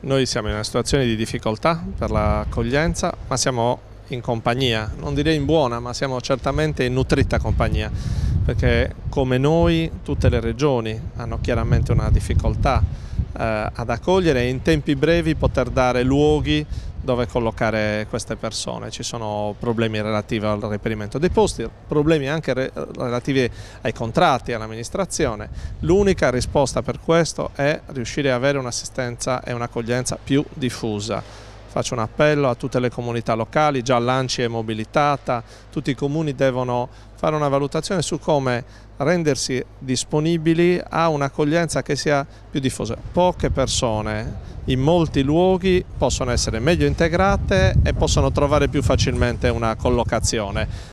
Noi siamo in una situazione di difficoltà per l'accoglienza, ma siamo in compagnia, non direi in buona, ma siamo certamente in nutrita compagnia, perché come noi tutte le regioni hanno chiaramente una difficoltà eh, ad accogliere e in tempi brevi poter dare luoghi dove collocare queste persone. Ci sono problemi relativi al reperimento dei posti, problemi anche re relativi ai contratti, all'amministrazione. L'unica risposta per questo è riuscire ad avere un'assistenza e un'accoglienza più diffusa. Faccio un appello a tutte le comunità locali, già l'Anci è mobilitata, tutti i comuni devono fare una valutazione su come rendersi disponibili a un'accoglienza che sia più diffusa. Poche persone in molti luoghi possono essere meglio integrate e possono trovare più facilmente una collocazione.